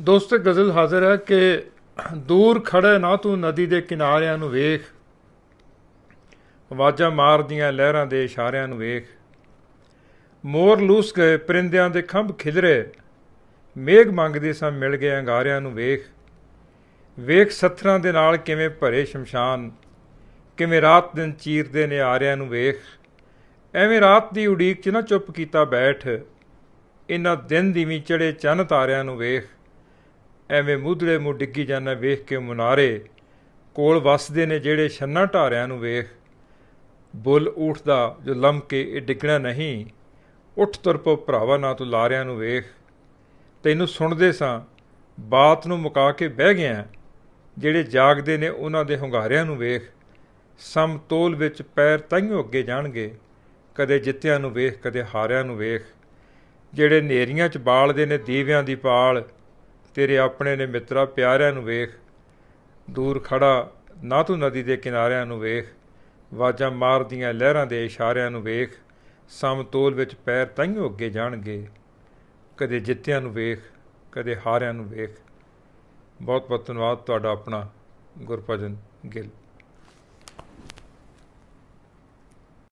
ਦੋਸਤ ਗਜ਼ਲ ਹਾਜ਼ਰ ਹੈ ਕਿ ਦੂਰ ਖੜੇ ਨਾ ਤੂੰ ਨਦੀ ਦੇ ਕਿਨਾਰਿਆਂ ਨੂੰ ਵੇਖ ਆਵਾਜ਼ਾਂ ਮਾਰਦੀਆਂ ਲਹਿਰਾਂ ਦੇ ਇਸ਼ਾਰਿਆਂ ਨੂੰ ਵੇਖ ਮੋਰ ਲੂਸ ਗਏ ਪਰਿੰਦਿਆਂ ਦੇ ਖੰਭ ਖਿਲਰੇ ਮੇਗ ਮੰਗਦੇ ਸਾਂ ਮਿਲ ਗਏ ਅੰਗਾਰਿਆਂ ਨੂੰ ਵੇਖ ਵੇਖ ਸੱਥਰਾਂ ਦੇ ਨਾਲ ਕਿਵੇਂ ਭਰੇ ਸ਼ਮਸ਼ਾਨ ਕਿਵੇਂ ਰਾਤ ਦਿਨ ਚੀਰਦੇ ਨੇ ਆਰਿਆਂ ਨੂੰ ਵੇਖ ਐਵੇਂ ਰਾਤ ਦੀ ਉਡੀਕ 'ਚ ਨਾ ਚੁੱਪ ਕੀਤਾ ਬੈਠ ਇਨਾ ਦਿਨ ਦੀ ਵੀ ਚੜੇ ਚੰਨ ਤਾਰਿਆਂ ਨੂੰ ਵੇਖ ਐਵੇਂ ਮੁੱਧੜੇ ਮੂ ਡਿੱਗੀ ਜਾਂਦਾ ਵੇਖ ਕੇ ਮੁਨਾਰੇ ਕੋਲ ਵਸਦੇ ਨੇ ਜਿਹੜੇ ਛੰਨਾ ਢਾਰਿਆਂ ਨੂੰ ਵੇਖ ਬੁੱਲ ਉਠਦਾ ਜੋ ਲੰਮਕੇ ਇਹ ਡਿੱਗਣਾ ਨਹੀਂ ਉੱਠ ਤੁਰ ਪੋ ਭਰਾਵਾ ਨਾ ਤੂੰ ਲਾਰਿਆਂ ਨੂੰ ਵੇਖ ਤੈਨੂੰ ਸੁਣਦੇ ਸਾਂ ਬਾਤ ਨੂੰ ਮੁਕਾ ਕੇ ਬਹਿ ਗਿਆ ਜਿਹੜੇ ਜਾਗਦੇ ਨੇ ਉਹਨਾਂ ਦੇ ਹੰਗਾਰਿਆਂ ਨੂੰ ਵੇਖ ਸਮਤੋਲ ਵਿੱਚ ਪੈਰ ਤਾਈਓ ਅੱਗੇ ਜਾਣਗੇ ਕਦੇ ਜਿੱਤਿਆਂ ਨੂੰ ਵੇਖ ਕਦੇ ਹਾਰਿਆਂ ਨੂੰ ਵੇਖ ਜਿਹੜੇ ਨੇਰੀਆਂ 'ਚ ਬਾਲਦੇ ਨੇ ਦੀਵਿਆਂ ਦੀ ਪਾਲ ਤੇਰੇ ਆਪਣੇ ਨੇ ਮਿੱਤਰਾ ਪਿਆਰਿਆਂ ਨੂੰ ਵੇਖ ਦੂਰ ਖੜਾ ਨਾ ਤੂੰ ਨਦੀ ਦੇ ਕਿਨਾਰਿਆਂ ਨੂੰ ਵੇਖ ਵਾਜਾਂ ਮਾਰਦੀਆਂ ਲਹਿਰਾਂ ਦੇ ਇਸ਼ਾਰਿਆਂ ਨੂੰ ਵੇਖ ਸਮਤੋਲ ਵਿੱਚ ਪੈਰ ਤਾਈਓ ਅੱਗੇ ਜਾਣਗੇ ਕਦੇ ਜਿੱਤਿਆਂ ਨੂੰ ਵੇਖ ਕਦੇ ਹਾਰਿਆਂ ਨੂੰ ਵੇਖ ਬਹੁਤ ਬਹੁਤ ਧੰਨਵਾਦ ਤੁਹਾਡਾ ਆਪਣਾ ਗੁਰਪਜਨ ਗਿੱਲ